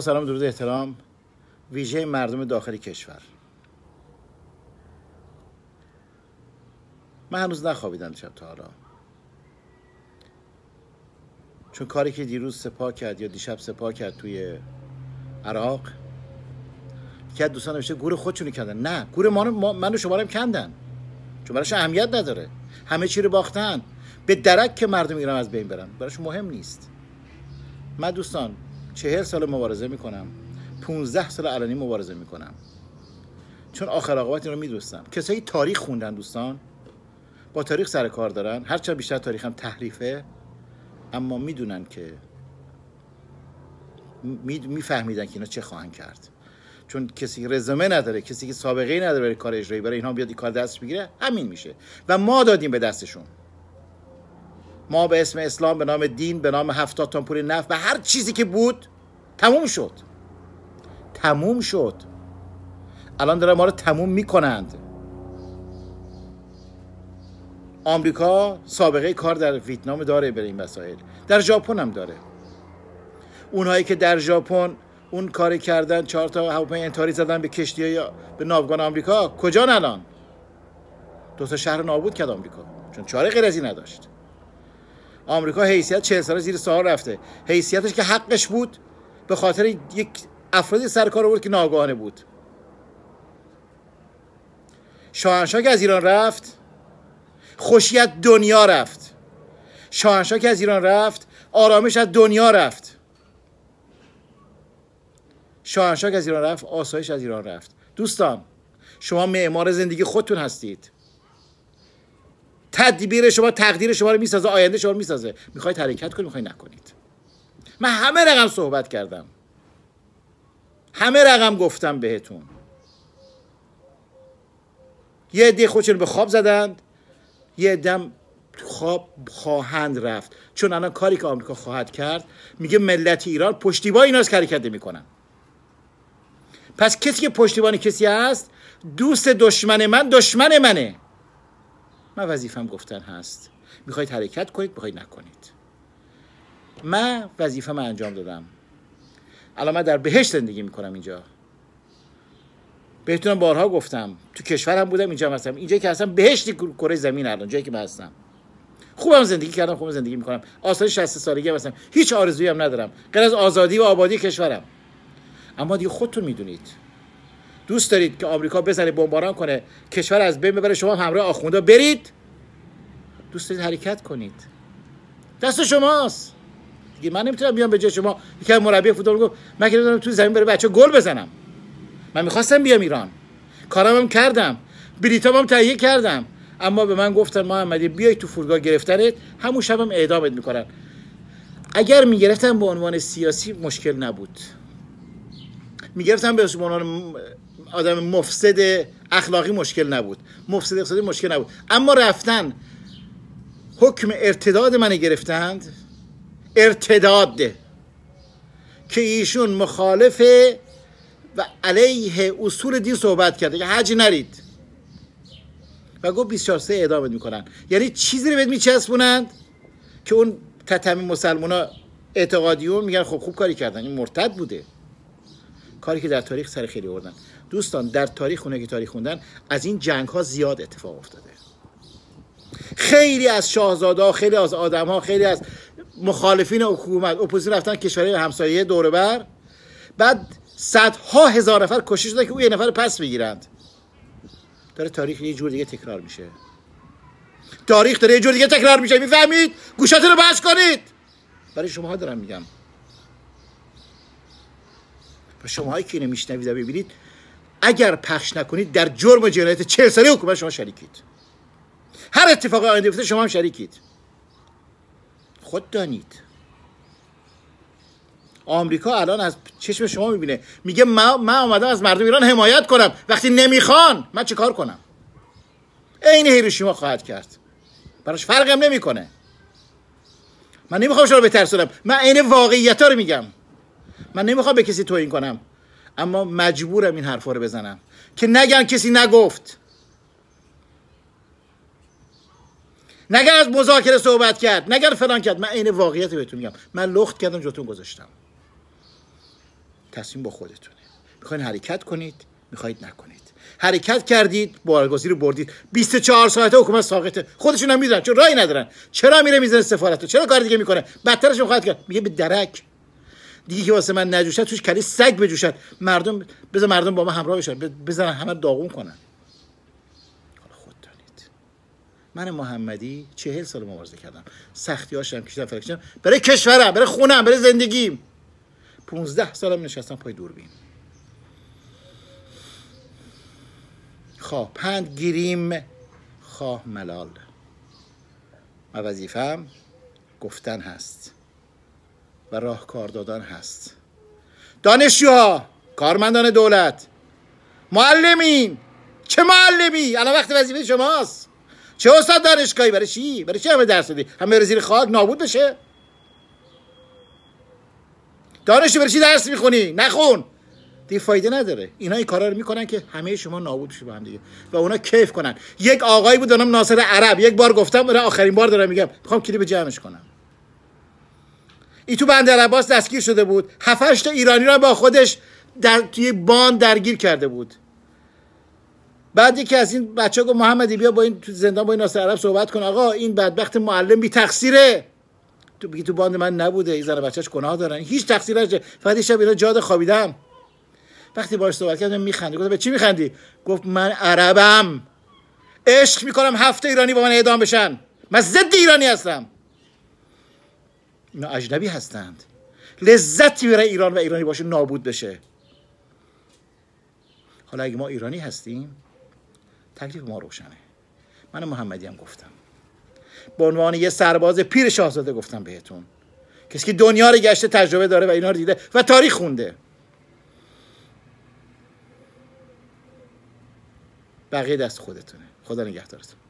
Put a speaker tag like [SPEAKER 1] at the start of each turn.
[SPEAKER 1] سلام درود احترام ویژه مردم داخل کشور من هنوز نخوابیدم شب تا حالا چون کاری که دیروز سپاه کرد یا دیشب سپاه کرد توی عراق که دوستان نوشته گور خودشونو کردن نه گور ما من و شما رو کندن چون براش اهمیت نداره همه چی رو باختن به درک که مردم ایران از بین برن براش مهم نیست من دوستان چهر سال مبارزه میکنم 15 سال علنی مبارزه میکنم چون آخر آقابت این رو میدوستم کسایی تاریخ خوندن دوستان با تاریخ سر کار دارن هرچند بیشتر تاریخم تحریفه اما میدونن که میفهمیدن که اینا چه خواهند کرد چون کسی رزومه نداره کسی که سابقه ای نداره برای کار اجرایی برای اینا بیاد کار دست بگیره همین میشه و ما دادیم به دستشون ما به اسم اسلام به نام دین به نام هفتاد تن پول نفت و هر چیزی که بود تموم شد تموم شد الان دارن ما رو تموم میکنند آمریکا سابقه کار در ویتنام داره برای این مسائل در ژاپن هم داره اونهایی که در ژاپن اون کاری کردن چهار تا هواپیمای انتاری زدن به کشتی یا به ناوگان آمریکا کجا الان دو تا شهر نابود کرد آمریکا چون چاره غیر نداشت آمریکا حیثیت 40 ساله زیر سوال رفته حیثیتش که حقش بود به خاطر یک افرادی سرکار بود که ناگاهانه بود شاهنشاه که از ایران رفت خوشیت دنیا رفت شاهنشاه که از ایران رفت آرامش از دنیا رفت شاهنشاه که از ایران رفت آسایش از ایران رفت دوستان شما معمار زندگی خودتون هستید تدبیر شما تقدیر شما رو میسازه آینده شما رو میسازه میخواید حرکت کنید میخواید نکنید من همه رقم صحبت کردم همه رقم گفتم بهتون یه عده خودشون به خواب زدند یه دم خواب خواهند رفت چون الان کاری که آمریکا خواهد کرد میگه ملت ایران پشتیبان اینا از کرده میکنن پس کسی که پشتیبان کسی است دوست دشمن من دشمن منه من وظیفم گفتن هست میخواید حرکت کنید میخواید نکنید من وظیفه من انجام دادم الان من در بهشت زندگی میکنم اینجا بهتونم بارها گفتم تو کشورم بودم اینجا هستم اینجا که هستم بهشتی کره زمین الان جایی که من هستم خوبم زندگی کردم خوبم زندگی میکنم آسایش 60 سالگی هستم هیچ آرزویی هم ندارم غیر از آزادی و آبادی کشورم اما دیگه خودتون میدونید دوست دارید که آمریکا بزنه بمباران کنه کشور از بین ببره شما همراه آخوندا برید دوست دارید حرکت کنید دست شماست دیگه من نمیتونم بیام به جای شما یکی مربی فوتبال گفت من که تو زمین بره بچه گل بزنم من میخواستم بیام ایران کارم هم کردم بریتام هم تهیه کردم اما به من گفتن محمدی بیای تو فرگاه گرفتنت همون شبم هم اعدامت میکنن اگر میگرفتم به عنوان سیاسی مشکل نبود میگرفتم به عنوان آدم مفسد اخلاقی مشکل نبود مفسد اقتصادی مشکل نبود اما رفتن حکم ارتداد من گرفتند ارتداد که ایشون مخالف و علیه اصول دین صحبت کرده که حج نرید و گفت 24 سه اعدامت میکنن یعنی چیزی رو بهت میچسبونند که اون تتمی مسلمان ها اعتقادیون میگن خب خوب کاری کردن این مرتد بوده کاری که در تاریخ سر خیلی آوردن دوستان در تاریخ اونایی که تاریخ خوندن از این جنگ ها زیاد اتفاق افتاده خیلی از شاهزاده خیلی از آدم ها خیلی از مخالفین حکومت اپوزیسیون رفتن کشورهای همسایه دور بر بعد صدها هزار نفر کشته شده که او یه نفر پس بگیرند داره تاریخ یه جور دیگه تکرار میشه تاریخ داره یه جور دیگه تکرار میشه میفهمید گوشاتون رو کنید برای شما دارم میگم و هایی که اینو میشنوید و ببینید اگر پخش نکنید در جرم و جنایت چهل ساله حکومت شما شریکید هر اتفاق آینده شما هم شریکید خود دانید آمریکا الان از چشم شما میبینه میگه من, آمدم از مردم ایران حمایت کنم وقتی نمیخوان من چه کار کنم عین هیروشیما خواهد کرد براش فرقم نمیکنه من نمیخوام شما بترسونم من عین واقعیت رو میگم من نمیخوام به کسی توهین کنم اما مجبورم این حرفا رو بزنم که نگم کسی نگفت نگر از مذاکره صحبت کرد نگر فلان کرد من این واقعیت بهتون میگم من لخت کردم جاتون گذاشتم تصمیم با خودتونه میخواین حرکت کنید میخواید نکنید حرکت کردید بارگزی رو بردید 24 ساعته حکومت ساقطه خودشون هم میدونن چون رای ندارن چرا میره میزنه سفارت چرا کار دیگه میکنه بدترش میخواد کرد میگه به درک دیگه که واسه من نجوشد توش کلی سگ بجوشد مردم بذار مردم با من همراه بشن بزنن همه داغون کنن من محمدی چهل سال مبارزه کردم سختی هاشم کشیدم فرکشم برای کشورم برای خونم برای زندگیم 15 سالم نشستم پای دوربین خواه پند گیریم خواه ملال و وظیفم گفتن هست راه راهکار دادن هست دانشجوها کارمندان دولت معلمین چه معلمی الان وقت وظیفه شماست چه استاد دانشگاهی برای چی برای چی همه درس بدی همه زیر خاک نابود بشه دانشجو برای چی درس میخونی نخون دیگه فایده نداره اینا این کارا رو میکنن که همه شما نابود بشه با دیگه و اونا کیف کنن یک آقایی بود نام ناصر عرب یک بار گفتم آخرین بار دارم میگم میخوام کلیپ جمعش کنم ای تو بندر عباس دستگیر شده بود هفتش تا ایرانی را با خودش در توی بان درگیر کرده بود بعد یکی از این بچه گفت محمدی بیا با این تو زندان با این ناصر عرب صحبت کن آقا این بدبخت معلم بی تقصیره تو بگی تو باند من نبوده این زن بچهش گناه دارن هیچ تقصیر نشه فقط شب اینا جاده خوابیدم وقتی باش صحبت کردم میخندی گفت به چی میخندی گفت من عربم عشق میکنم هفته ایرانی با من اعدام بشن من ضد ایرانی هستم اینا اجنبی هستند لذتی برای ایران و ایرانی باشه نابود بشه حالا اگه ما ایرانی هستیم تکلیف ما روشنه من محمدی هم گفتم به عنوان یه سرباز پیر شاهزاده گفتم بهتون کسی که دنیا رو گشته تجربه داره و اینا رو دیده و تاریخ خونده بقیه دست خودتونه خدا نگهدارتون